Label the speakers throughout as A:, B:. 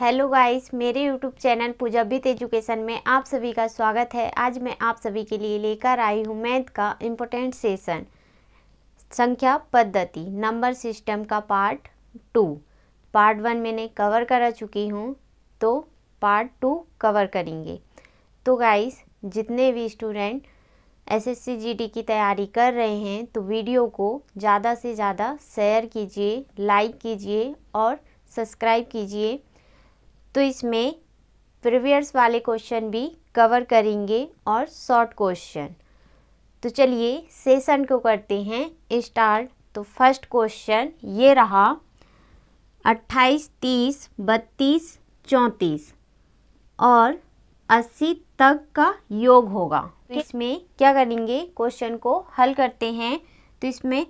A: Hello guys मेरे YouTube channel Pooja बीत education में आप सभी का स्वागत है आज मैं आप सभी के लिए लेकर आई हूँ मैथ का इम्पोर्टेंट सेशन संख्या पद्धति नंबर सिस्टम का पार्ट टू पार्ट वन मैंने कवर करा चुकी हूँ तो पार्ट टू कवर करेंगे तो गाइस जितने भी स्टूडेंट एसएससी जीडी की तैयारी कर रहे हैं तो वीडियो को ज़्यादा से ज़्यादा शेयर कीजिए लाइक कीजिए और सब्सक्राइब कीजिए तो इसमें प्रीवियस वाले क्वेश्चन भी कवर करेंगे और शॉर्ट क्वेश्चन तो चलिए सेशन को करते हैं स्टार्ट तो फर्स्ट क्वेश्चन ये रहा अट्ठाईस तीस बत्तीस चौंतीस और अस्सी तक का योग होगा तो इसमें क्या करेंगे क्वेश्चन को हल करते हैं तो इसमें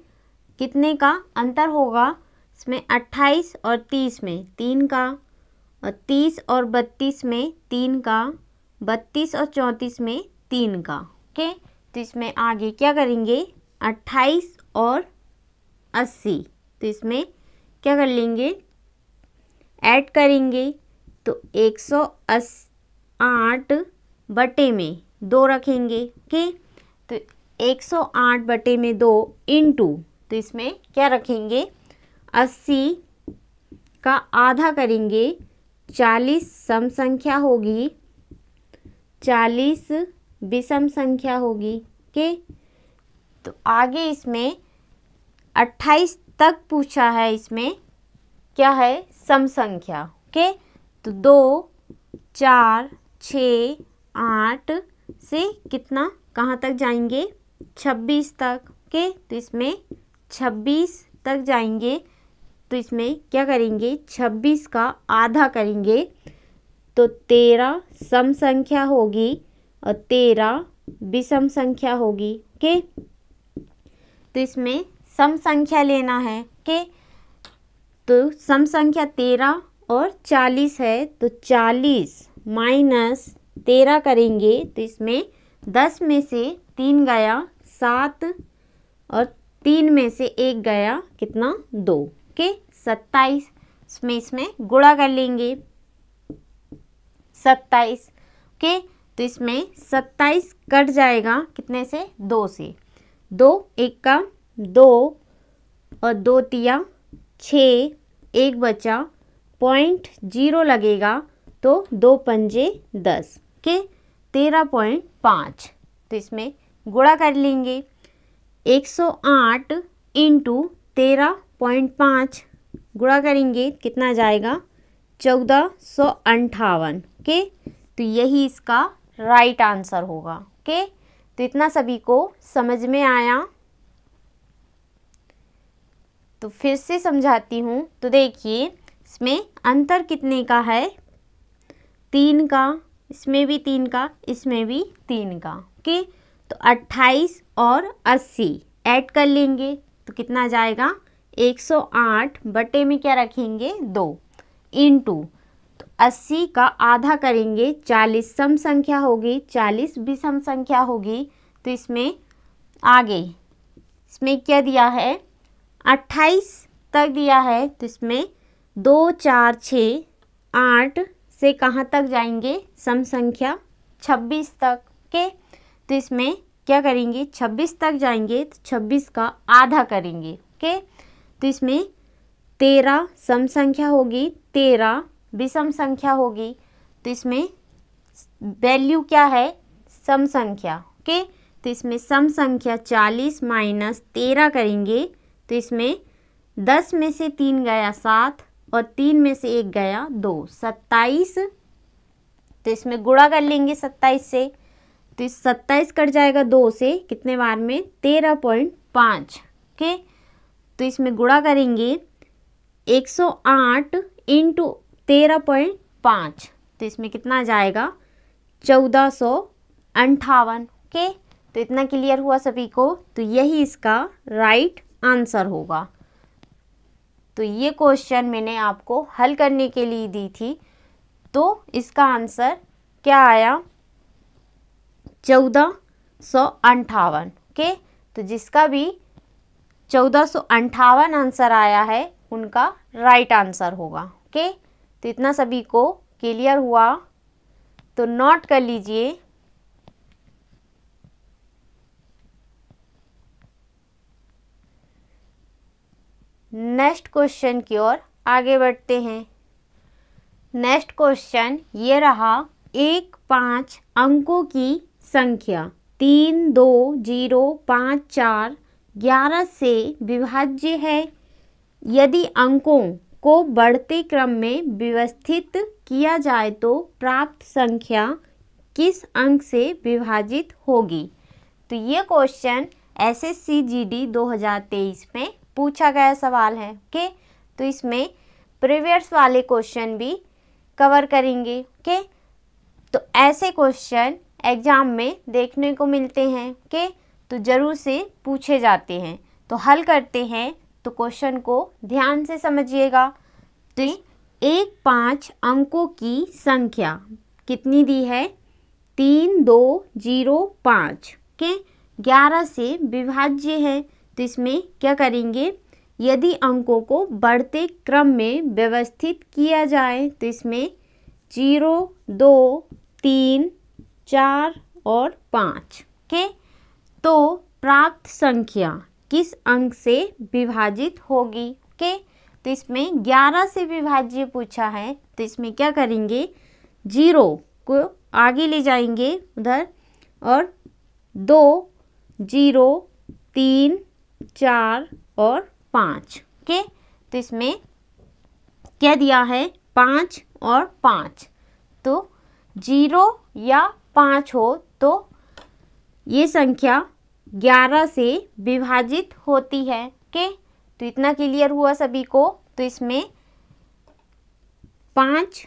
A: कितने का अंतर होगा इसमें अट्ठाईस और तीस में तीन का और तीस और बत्तीस में तीन का बत्तीस और चौंतीस में तीन का ओके तो इसमें आगे क्या करेंगे अट्ठाईस और अस्सी तो इसमें क्या कर लेंगे ऐड करेंगे तो एक सौ अस आठ बटे में दो रखेंगे ओके तो एक सौ आठ बटे में दो इंटू तो इसमें क्या रखेंगे अस्सी का आधा करेंगे चालीस सम संख्या होगी चालीस विषम संख्या होगी के तो आगे इसमें अट्ठाईस तक पूछा है इसमें क्या है सम संख्या ओके तो दो चार छ आठ से कितना कहाँ तक जाएंगे छब्बीस तक ओके तो इसमें छब्बीस तक जाएंगे तो इसमें क्या करेंगे छब्बीस का आधा करेंगे तो तेरह सम संख्या होगी और तेरह विषम संख्या होगी के तो इसमें सम संख्या लेना है के तो सम संख्या तेरह और चालीस है तो चालीस माइनस तेरह करेंगे तो इसमें दस में से तीन गया सात और तीन में से एक गया कितना दो के सत्ताईस इसमें इसमें गुड़ा कर लेंगे सत्ताईस ओके तो इसमें सत्ताईस कट जाएगा कितने से दो से दो एक का दो और दो तिया छ एक बचा पॉइंट जीरो लगेगा तो दो पंजे दस के तेरह पॉइंट पाँच तो इसमें गुड़ा कर लेंगे एक सौ आठ इंटू तेरह पॉइंट पाँच गुणा करेंगे कितना जाएगा चौदह सौ अंठावन ओके तो यही इसका राइट आंसर होगा ओके तो इतना सभी को समझ में आया तो फिर से समझाती हूँ तो देखिए इसमें अंतर कितने का है तीन का इसमें भी तीन का इसमें भी तीन का ओके तो अट्ठाईस और अस्सी ऐड कर लेंगे तो कितना जाएगा 108 बटे में क्या रखेंगे दो इन टू तो अस्सी का आधा करेंगे चालीस सम संख्या होगी चालीस विषम संख्या होगी तो इसमें आगे इसमें क्या दिया है अट्ठाईस तक दिया है तो इसमें दो चार छ आठ से कहाँ तक जाएंगे सम संख्या छब्बीस तक के तो इसमें क्या करेंगे छब्बीस तक जाएंगे तो छब्बीस का आधा करेंगे ओके तो इसमें तेरह सम संख्या होगी तेरह विषम संख्या होगी तो इसमें वैल्यू क्या है सम संख्या ओके तो इसमें सम संख्या चालीस माइनस तेरह करेंगे तो इसमें दस में से तीन गया सात और तीन में से एक गया दो सत्ताईस तो इसमें गुड़ा कर लेंगे सत्ताईस से तो इस सत्ताईस कट जाएगा दो से कितने बार में तेरह पॉइंट पाँच ओके तो इसमें गुड़ा करेंगे 108 सौ आठ इंटू तेरह पॉइंट पाँच तो इसमें कितना जाएगा चौदह सौ अंठावन ओके तो इतना क्लियर हुआ सभी को तो यही इसका राइट आंसर होगा तो ये क्वेश्चन मैंने आपको हल करने के लिए दी थी तो इसका आंसर क्या आया चौदह सौ अंठावन ओके तो जिसका भी चौदह सौ अंठावन आंसर आया है उनका राइट आंसर होगा ओके तो इतना सभी को क्लियर हुआ तो नोट कर लीजिए नेक्स्ट क्वेश्चन की ओर आगे बढ़ते हैं नेक्स्ट क्वेश्चन ये रहा एक पाँच अंकों की संख्या तीन दो जीरो पाँच चार 11 से विभाज्य है यदि अंकों को बढ़ते क्रम में व्यवस्थित किया जाए तो प्राप्त संख्या किस अंक से विभाजित होगी तो ये question S S C G D दो में पूछा गया सवाल है ओके तो इसमें प्रीवियस वाले क्वेश्चन भी कवर करेंगे ओके तो ऐसे क्वेश्चन एग्ज़ाम में देखने को मिलते हैं ओके तो ज़रूर से पूछे जाते हैं तो हल करते हैं तो क्वेश्चन को ध्यान से समझिएगा तो एक पाँच अंकों की संख्या कितनी दी है तीन दो जीरो पाँच के ग्यारह से विभाज्य है तो इसमें क्या करेंगे यदि अंकों को बढ़ते क्रम में व्यवस्थित किया जाए तो इसमें जीरो दो तीन चार और पाँच के तो प्राप्त संख्या किस अंक से विभाजित होगी के तो इसमें ग्यारह से विभाज्य पूछा है तो इसमें क्या करेंगे जीरो को आगे ले जाएंगे उधर और दो जीरो तीन चार और पाँच ओके तो इसमें क्या दिया है पाँच और पाँच तो जीरो या पाँच हो तो ये संख्या ग्यारह से विभाजित होती है ओके तो इतना क्लियर हुआ सभी को तो इसमें पाँच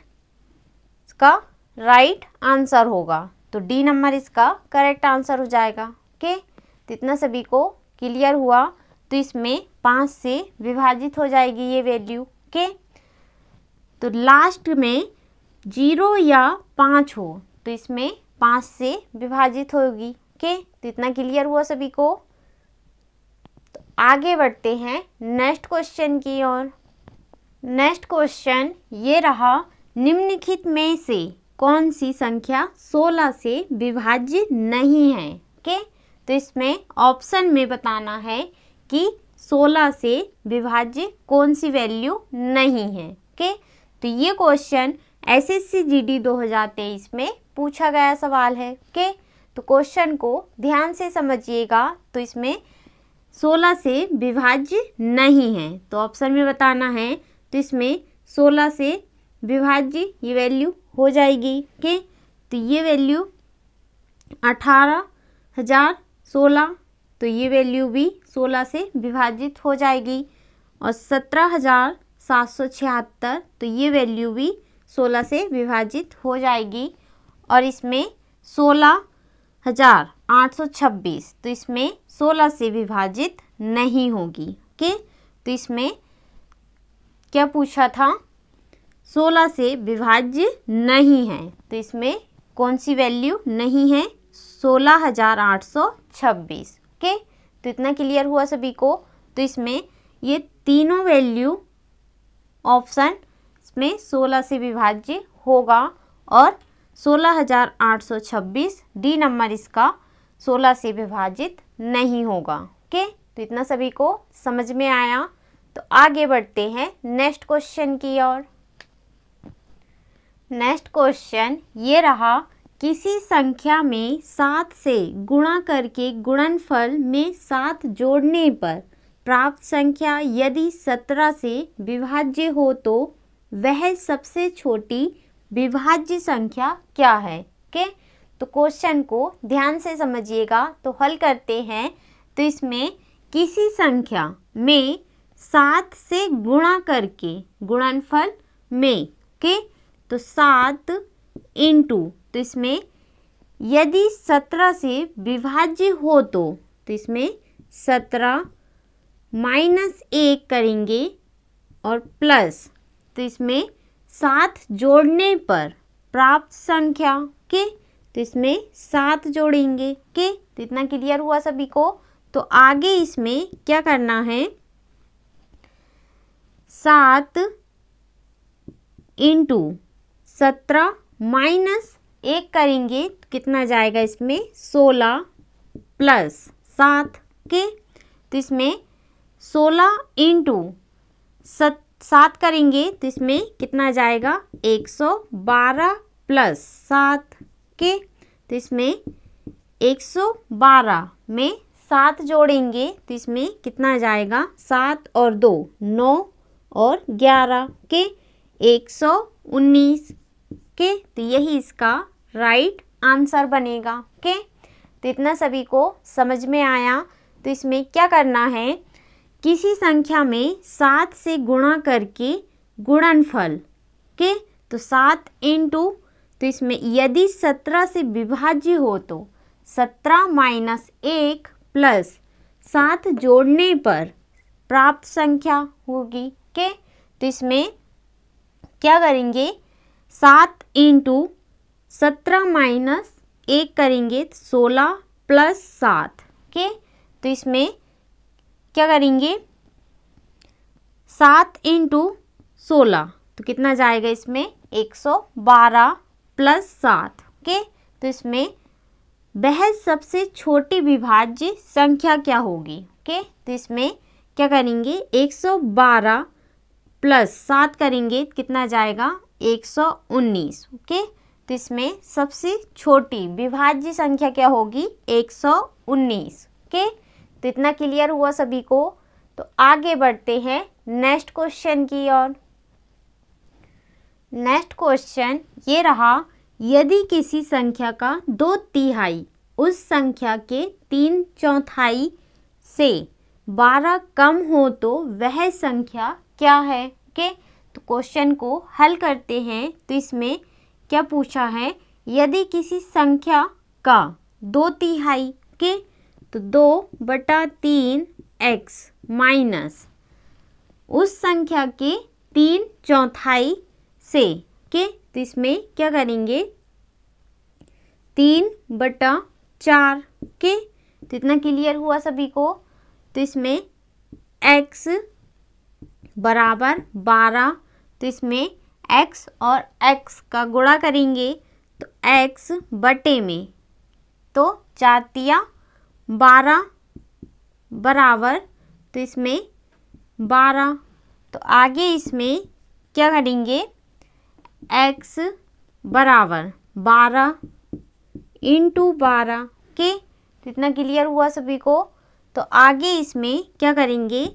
A: का राइट आंसर होगा तो डी नंबर इसका करेक्ट आंसर हो जाएगा ओके तो इतना सभी को क्लियर हुआ तो इसमें पाँच से विभाजित हो जाएगी ये वैल्यू के तो लास्ट में जीरो या पाँच हो तो इसमें पाँच से विभाजित होगी ओके तो इतना क्लियर हुआ सभी को तो आगे बढ़ते हैं नेक्स्ट क्वेश्चन की ओर नेक्स्ट क्वेश्चन ये रहा निम्नलिखित में से कौन सी संख्या 16 से विभाज्य नहीं है ओके तो इसमें ऑप्शन में बताना है कि 16 से विभाज्य कौन सी वैल्यू नहीं है ओके तो ये क्वेश्चन एसएससी जीडी 2023 में पूछा गया सवाल है ओके तो क्वेश्चन को ध्यान से समझिएगा तो इसमें सोलह से विभाज्य नहीं है तो ऑप्शन में बताना है तो इसमें सोलह से विभाज्य ये वैल्यू हो जाएगी के तो ये वैल्यू अठारह हजार सोलह तो ये वैल्यू भी सोलह से विभाजित हो जाएगी और सत्रह हजार सात सौ छिहत्तर तो ये वैल्यू भी सोलह से विभाजित हो जाएगी और इसमें सोलह हजार आठ सौ छब्बीस तो इसमें सोलह से विभाजित नहीं होगी ओके तो इसमें क्या पूछा था सोलह से विभाज्य नहीं है तो इसमें कौन सी वैल्यू नहीं है सोलह हजार आठ सौ छब्बीस ओके तो इतना क्लियर हुआ सभी को तो इसमें ये तीनों वैल्यू ऑप्शन इसमें सोलह से विभाज्य होगा और सोलह हज़ार आठ सौ छब्बीस डी नंबर इसका सोलह से विभाजित नहीं होगा ओके तो इतना सभी को समझ में आया तो आगे बढ़ते हैं नेक्स्ट क्वेश्चन की ओर नेक्स्ट क्वेश्चन ये रहा किसी संख्या में सात से गुणा करके गुणनफल में सात जोड़ने पर प्राप्त संख्या यदि सत्रह से विभाज्य हो तो वह सबसे छोटी विभाज्य संख्या क्या है ओके तो क्वेश्चन को ध्यान से समझिएगा तो हल करते हैं तो इसमें किसी संख्या में सात से गुणा करके गुणनफल में ओके तो सात इंटू तो इसमें यदि सत्रह से विभाज्य हो तो तो इसमें सत्रह माइनस एक करेंगे और प्लस तो इसमें सात जोड़ने पर प्राप्त संख्या के तो इसमें सात जोड़ेंगे के तो इतना क्लियर हुआ सभी को तो आगे इसमें क्या करना है सात इंटू सत्रह माइनस एक करेंगे तो कितना जाएगा इसमें सोलह प्लस सात के तो इसमें सोलह इंटू सत सात करेंगे तो इसमें कितना जाएगा एक सौ बारह प्लस सात के तो इसमें एक सौ बारह में सात जोड़ेंगे तो इसमें कितना जाएगा सात और दो नौ और ग्यारह के एक सौ उन्नीस के तो यही इसका राइट आंसर बनेगा के तो इतना सभी को समझ में आया तो इसमें क्या करना है किसी संख्या में सात से गुणा करके गुणनफल के तो सात इंटू तो इसमें यदि सत्रह से विभाज्य हो तो सत्रह माइनस एक प्लस सात जोड़ने पर प्राप्त संख्या होगी के तो इसमें क्या करेंगे सात इंटू सत्रह माइनस एक करेंगे तो सोलह प्लस सात के तो इसमें क्या करेंगे सात इंटू सोलह तो कितना जाएगा इसमें एक सौ बारह प्लस सात ओके तो इसमें वह सबसे छोटी विभाज्य संख्या क्या होगी ओके तो इसमें क्या करेंगे एक सौ बारह प्लस सात करेंगे तो कितना जाएगा एक सौ उन्नीस ओके तो इसमें सबसे छोटी विभाज्य संख्या क्या होगी एक सौ उन्नीस ओके तो इतना क्लियर हुआ सभी को तो आगे बढ़ते हैं नेक्स्ट क्वेश्चन की ओर नेक्स्ट क्वेश्चन ये रहा यदि किसी संख्या का दो तिहाई उस संख्या के तीन चौथाई से बारह कम हो तो वह संख्या क्या है ओके तो क्वेश्चन को हल करते हैं तो इसमें क्या पूछा है यदि किसी संख्या का दो तिहाई के तो दो बटा तीन एक्स माइनस उस संख्या के तीन चौथाई से के तो इसमें क्या करेंगे तीन बटा चार के तो इतना क्लियर हुआ सभी को तो इसमें x बराबर बारह तो इसमें x और x का गुणा करेंगे तो x बटे में तो चार तिया बारह बराबर तो इसमें बारह तो आगे इसमें क्या करेंगे एक्स बराबर बारह इंटू बारह के तो इतना क्लियर हुआ सभी को तो आगे इसमें क्या करेंगे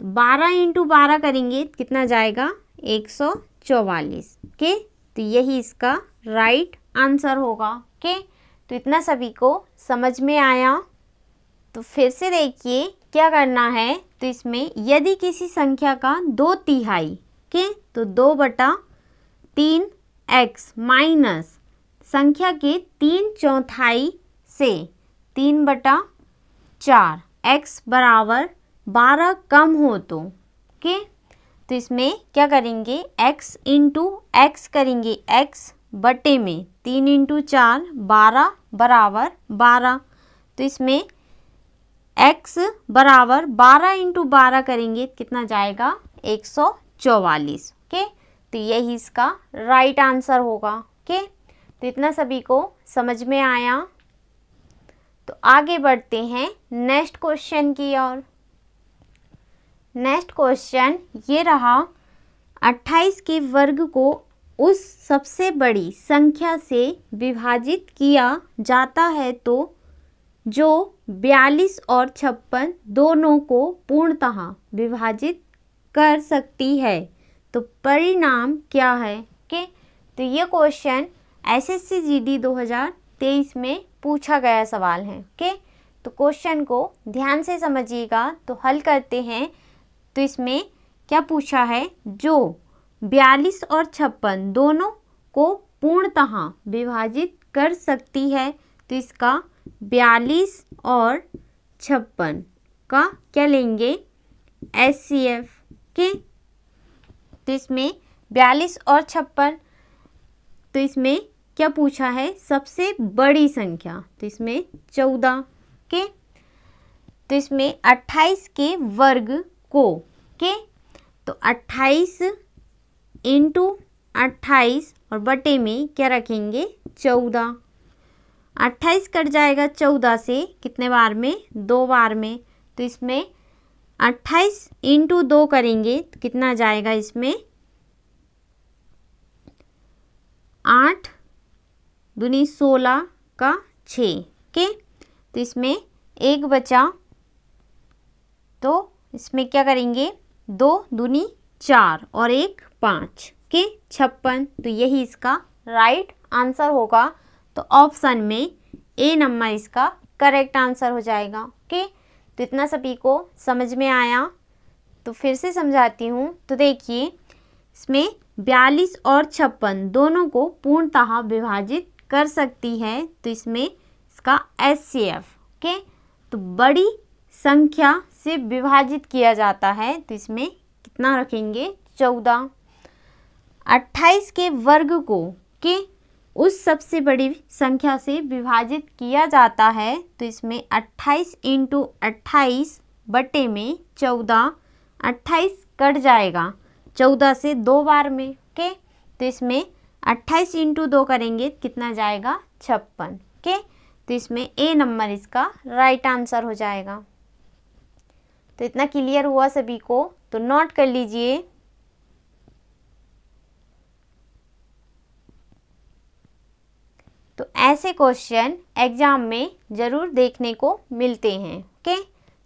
A: तो बारह इंटू बारह करेंगे तो कितना जाएगा एक सौ चौवालीस के तो यही इसका राइट आंसर होगा के तो इतना सभी को समझ में आया तो फिर से देखिए क्या करना है तो इसमें यदि किसी संख्या का दो तिहाई के तो दो बटा तीन एक्स माइनस संख्या के तीन चौथाई से तीन बटा चार एक्स बराबर बारह कम हो तो के तो इसमें क्या करेंगे एक्स इंटू एक्स करेंगे एक्स बटे में तीन इंटू चार बारह बराबर बारह तो इसमें x बराबर बारह इंटू बारह करेंगे कितना जाएगा एक सौ चौवालीस ओके तो यही इसका राइट आंसर होगा ओके तो इतना सभी को समझ में आया तो आगे बढ़ते हैं नेक्स्ट क्वेश्चन की ओर नेक्स्ट क्वेश्चन ये रहा 28 के वर्ग को उस सबसे बड़ी संख्या से विभाजित किया जाता है तो जो बयालीस और छप्पन दोनों को पूर्णतः विभाजित कर सकती है तो परिणाम क्या है के तो ये क्वेश्चन एसएससी जीडी 2023 में पूछा गया सवाल है के तो क्वेश्चन को ध्यान से समझिएगा तो हल करते हैं तो इसमें क्या पूछा है जो बयालीस और छप्पन दोनों को पूर्णतः विभाजित कर सकती है तो इसका बयालीस और छप्पन का क्या लेंगे एस सी एफ के तो इसमें बयालीस और छप्पन तो इसमें क्या पूछा है सबसे बड़ी संख्या तो इसमें चौदह के तो इसमें अट्ठाईस के वर्ग को के तो अट्ठाईस इंटू अट्ठाईस और बटे में क्या रखेंगे चौदह अट्ठाईस कट जाएगा चौदह से कितने बार में दो बार में तो इसमें अट्ठाईस इंटू दो करेंगे तो कितना जाएगा इसमें आठ दूनी सोलह का छः के तो इसमें एक बचा तो इसमें क्या करेंगे दो दूनी चार और एक पाँच के छप्पन तो यही इसका राइट आंसर होगा तो ऑप्शन में ए नंबर इसका करेक्ट आंसर हो जाएगा ओके तो इतना सभी को समझ में आया तो फिर से समझाती हूँ तो देखिए इसमें बयालीस और छप्पन दोनों को पूर्णतः विभाजित कर सकती है तो इसमें इसका एस सी एफ ओके तो बड़ी संख्या से विभाजित किया जाता है तो इसमें कितना रखेंगे चौदह अट्ठाईस के वर्ग को के उस सबसे बड़ी संख्या से विभाजित किया जाता है तो इसमें अट्ठाईस इंटू अट्ठाईस बटे में चौदह अट्ठाईस कट जाएगा चौदह से दो बार में के तो इसमें अट्ठाईस इंटू दो करेंगे कितना जाएगा छप्पन के तो इसमें ए नंबर इसका राइट आंसर हो जाएगा तो इतना क्लियर हुआ सभी को तो नोट कर लीजिए तो ऐसे क्वेश्चन एग्ज़ाम में ज़रूर देखने को मिलते हैं ओके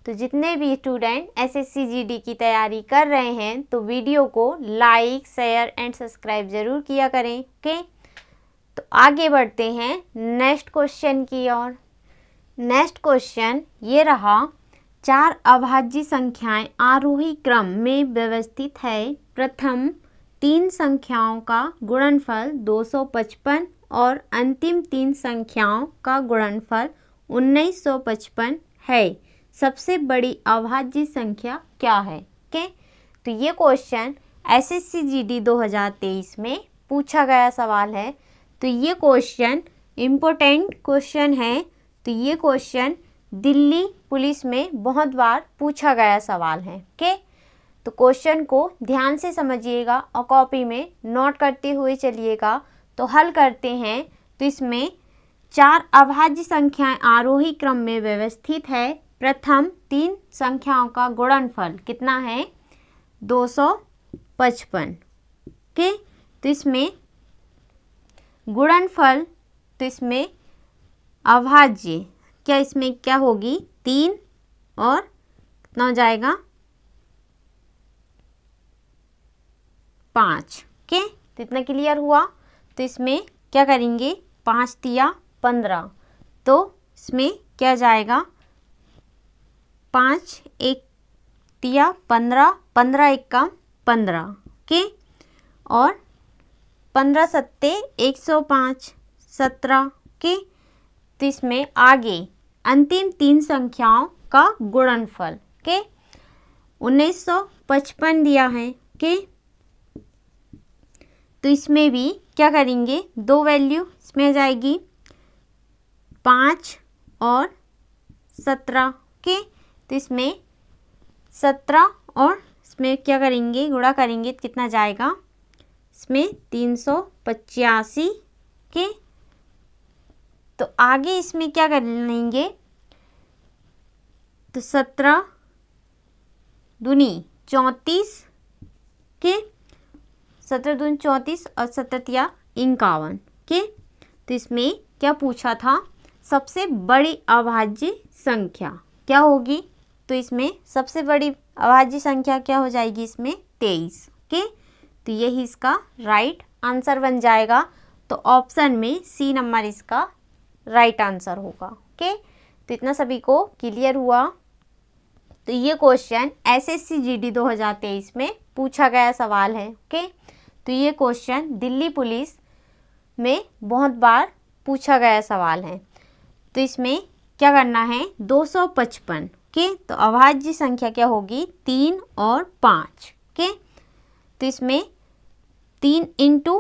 A: तो जितने भी स्टूडेंट एस एस की तैयारी कर रहे हैं तो वीडियो को लाइक शेयर एंड सब्सक्राइब ज़रूर किया करें ओके तो आगे बढ़ते हैं नेक्स्ट क्वेश्चन की ओर नेक्स्ट क्वेश्चन ये रहा चार अभाज्य संख्याएं आरोही क्रम में व्यवस्थित है प्रथम तीन संख्याओं का गुणनफल 255 और अंतिम तीन संख्याओं का गुणनफल 1955 है सबसे बड़ी अभाज्य संख्या क्या है के तो ये question S S C G D 2023 में पूछा गया सवाल है तो ये क्वेश्चन इम्पोर्टेंट क्वेश्चन है तो ये क्वेश्चन दिल्ली पुलिस में बहुत बार पूछा गया सवाल है के तो क्वेश्चन को ध्यान से समझिएगा और कॉपी में नोट करते हुए चलिएगा तो हल करते हैं तो इसमें चार अभाज्य संख्याएं आरोही क्रम में व्यवस्थित है प्रथम तीन संख्याओं का गुणनफल कितना है 255 के तो इसमें गुणनफल तो इसमें अभाज्य क्या इसमें क्या होगी तीन और कितना हो जाएगा पाँच ओके तो इतना क्लियर हुआ तो इसमें क्या करेंगे पाँच दिया पंद्रह तो इसमें क्या जाएगा पाँच एक दिया पंद्रह पंद्रह एक का पंद्रह ओके और पंद्रह सत्ते एक सौ पाँच सत्रह के तो इसमें आगे अंतिम तीन संख्याओं का गुणनफल के 1955 दिया है के तो इसमें भी क्या करेंगे दो वैल्यू इसमें जाएगी पाँच और सत्रह के तो इसमें सत्रह और इसमें क्या करेंगे गुड़ा करेंगे तो कितना जाएगा इसमें तीन सौ पचासी के तो आगे इसमें क्या कर लेंगे तो सत्रह दूनी चौंतीस के सत्रह दून चौंतीस और सततिया इक्यावन के तो इसमें क्या पूछा था सबसे बड़ी अभाज्य संख्या क्या होगी तो इसमें सबसे बड़ी अभाज्य संख्या क्या हो जाएगी इसमें तेईस के तो यही इसका राइट आंसर बन जाएगा तो ऑप्शन में सी नंबर इसका राइट आंसर होगा ओके तो इतना सभी को क्लियर हुआ तो ये question S S C G D दो हज़ार तेईस में पूछा गया सवाल है ओके तो ये क्वेश्चन दिल्ली पुलिस में बहुत बार पूछा गया सवाल है तो इसमें क्या करना है दो सौ पचपन ओके तो अभाज्य संख्या क्या होगी तीन और पाँच ओके तो इसमें तीन इंटू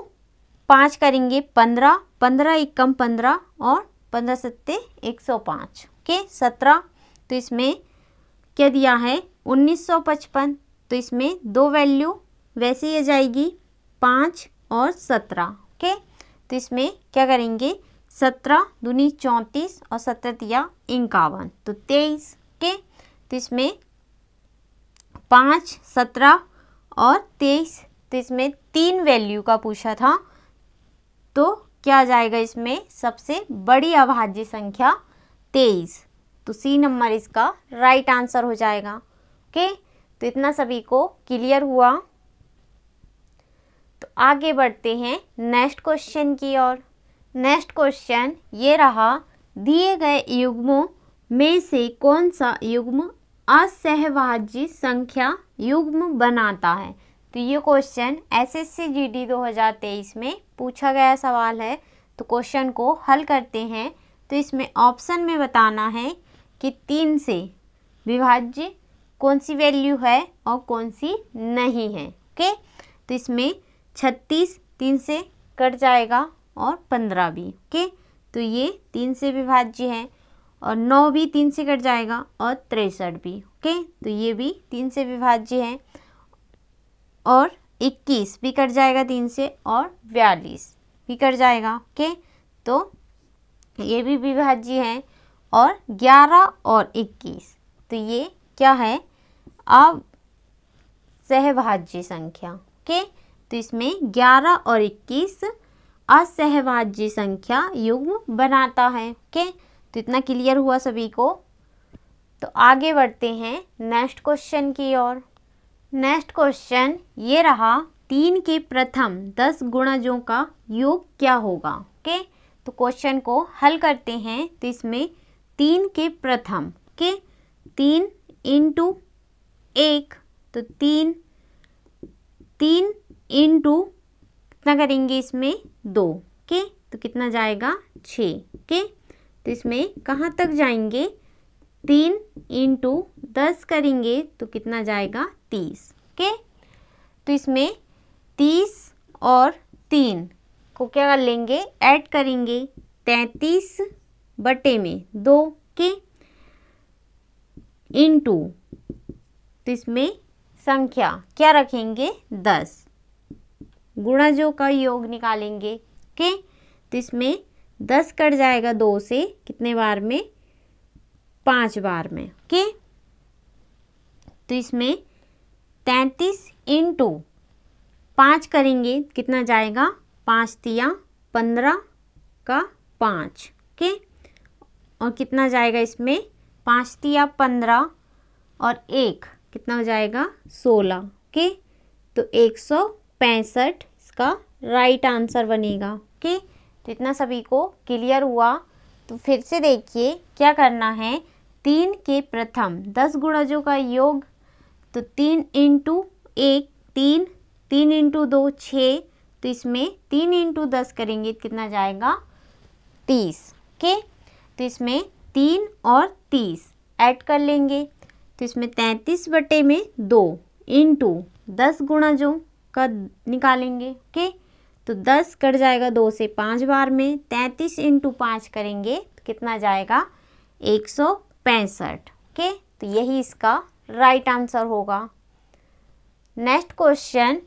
A: पाँच करेंगे पंद्रह पंद्रह एक कम पंद्रह और पंद्रह सत्ते एक सौ पाँच ओके सत्रह तो इसमें क्या दिया है उन्नीस सौ पचपन तो इसमें दो वैल्यू वैसे ही आ जाएगी पाँच और सत्रह ओके तो इसमें क्या करेंगे सत्रह दूनी चौंतीस और सत्रह दिया इक्यावन तो तेईस ओके तो इसमें पाँच सत्रह और तेईस तो इसमें तीन वैल्यू का पूछा था तो क्या आ जाएगा इसमें सबसे बड़ी अभाज्य संख्या तेईस तो सी नंबर इसका राइट आंसर हो जाएगा ओके तो इतना सभी को क्लियर हुआ तो आगे बढ़ते हैं नेक्स्ट क्वेश्चन की ओर नेक्स्ट क्वेश्चन ये रहा दिए गए युग्मों में से कौन सा युग्म असहभाज्य संख्या युग्म बनाता है तो ये क्वेश्चन एसएससी जीडी 2023 में पूछा गया सवाल है तो क्वेश्चन को हल करते हैं तो इसमें ऑप्शन में बताना है कि तीन से विभाज्य कौन सी वैल्यू है और कौन सी नहीं है ओके तो इसमें छत्तीस तीन से कट जाएगा और पंद्रह भी ओके तो ये तीन से विभाज्य है और नौ भी तीन से कट जाएगा और तिरसठ भी ओके तो ये भी तीन से विभाज्य है और इक्कीस भी कट जाएगा तीन से और बयालीस भी कट जाएगा ओके तो ये भी विभाज्य है और ग्यारह और इक्कीस तो ये क्या है अब सहभाज्य संख्या ओके तो इसमें ग्यारह और इक्कीस असहभाज्य संख्या युग्म बनाता है ओके तो इतना क्लियर हुआ सभी को तो आगे बढ़ते हैं नेक्स्ट क्वेश्चन की ओर नेक्स्ट क्वेश्चन ये रहा तीन के प्रथम दस गुणजों का योग क्या होगा ओके तो क्वेश्चन को हल करते हैं तो इसमें तीन के प्रथम के तीन इंटू एक तो तीन तीन इंटू कितना करेंगे इसमें दो के तो कितना जाएगा छ के तो इसमें कहाँ तक जाएंगे तीन इंटू दस करेंगे तो कितना जाएगा तीस ओके तो इसमें तीस और तीन को क्या कर लेंगे ऐड करेंगे तैंतीस बटे में दो के इन टू तो इसमें संख्या क्या रखेंगे दस गुणा जो का योग निकालेंगे के तो इसमें दस कट जाएगा दो से कितने बार में पांच बार में के तो इसमें तैंतीस इंटू पाँच करेंगे कितना जाएगा पाँच तिया पंद्रह का पाँच ओके और कितना जाएगा इसमें पाँच तिया पंद्रह और एक कितना हो जाएगा सोलह ओके तो एक सौ पैंसठ इसका राइट आंसर बनेगा ओके तो इतना सभी को क्लियर हुआ तो फिर से देखिए क्या करना है तीन के प्रथम दस गुणजों का योग तो तीन इंटू एक तीन तीन इंटू दो छः तो इसमें तीन इंटू दस करेंगे तो कितना जाएगा तीस ओके तो इसमें तीन और तीस ऐड कर लेंगे तो इसमें तैंतीस बटे में दो इंटू दस गुणा जो का निकालेंगे ओके तो दस कट जाएगा दो से पाँच बार में तैंतीस इंटू पाँच करेंगे तो कितना जाएगा एक सौ पैंसठ ओके तो यही इसका राइट आंसर होगा नेक्स्ट क्वेश्चन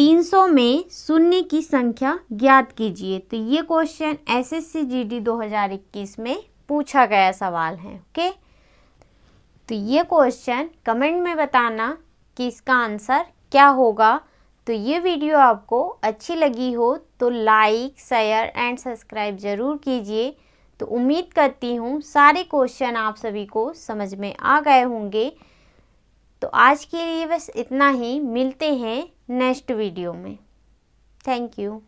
A: 300 में शून्य की संख्या ज्ञात कीजिए तो ये क्वेश्चन एसएससी जीडी 2021 में पूछा गया सवाल है ओके okay? तो ये क्वेश्चन कमेंट में बताना कि इसका आंसर क्या होगा तो ये वीडियो आपको अच्छी लगी हो तो लाइक शेयर एंड सब्सक्राइब ज़रूर कीजिए तो उम्मीद करती हूँ सारे क्वेश्चन आप सभी को समझ में आ गए होंगे तो आज के लिए बस इतना ही मिलते हैं नेक्स्ट वीडियो में थैंक यू